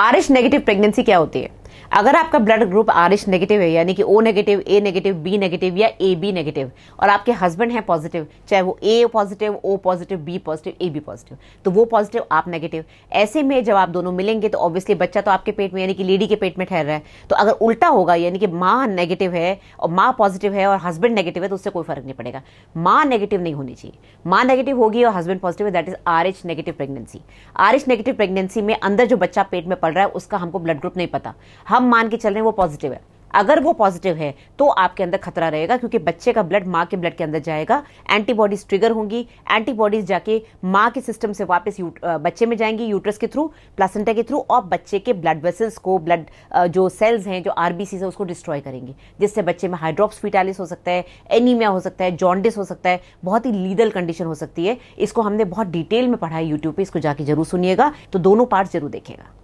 Aarish negative pregnancy क्या होती है अगर आपका blood group R H negative है यानी कि O negative A negative B negative या ए बी नेगेटिव और आपके हस्बैंड हैं पॉजिटिव चाहे वो A positive O positive B positive A B positive तो वो पॉजिटिव आप नेगेटिव ऐसे में जब आप दोनों मिलेंगे तो ऑब्वियसली बच्चा तो आपके पेट में यानी कि लेडी के पेट में ठहर रहा है तो अगर उल्टा होगा यानी कि माँ नेगेटिव है और माँ पॉजिटिव है और हस्बैंड नेगेटिव है तो उससे कोई फर्क नहीं पड़ेगा माँ नेगेटिव नहीं होनी चाहिए माँ नेगेटिव होगी और हस्बैंड पॉजिटिव है that is R H negative pregnancy R H negative pregnancy में अंदर जो बच्चा पेट में पड़ रहा है उसका हमको ब्लड ग्रुप नहीं पता हम मान के चल रहे हैं वो पॉजिटिव है अगर वो पॉजिटिव है तो आपके अंदर खतरा रहेगा क्योंकि बच्चे का ब्लड माँ के ब्लड के अंदर जाएगा एंटीबॉडीज ट्रिगर होंगी एंटीबॉडीज जाके माँ के सिस्टम से वापस बच्चे में जाएंगी यूट्रस के थ्रू प्लासेंटा के थ्रू और बच्चे के ब्लड वेसल्स को ब्लड जो सेल्स हैं जो आरबीसी है उसको डिस्ट्रॉय करेंगी जिससे बच्चे में हाइड्रोप्स फिटालिस हो सकता है एनीमिया हो सकता है जॉन्डिस हो सकता है बहुत ही लीडल कंडीशन हो सकती है इसको हमने बहुत डिटेल में पढ़ा है यूट्यूब पर इसको जाके जरूर सुनिएगा तो दोनों पार्ट जरूर देखेगा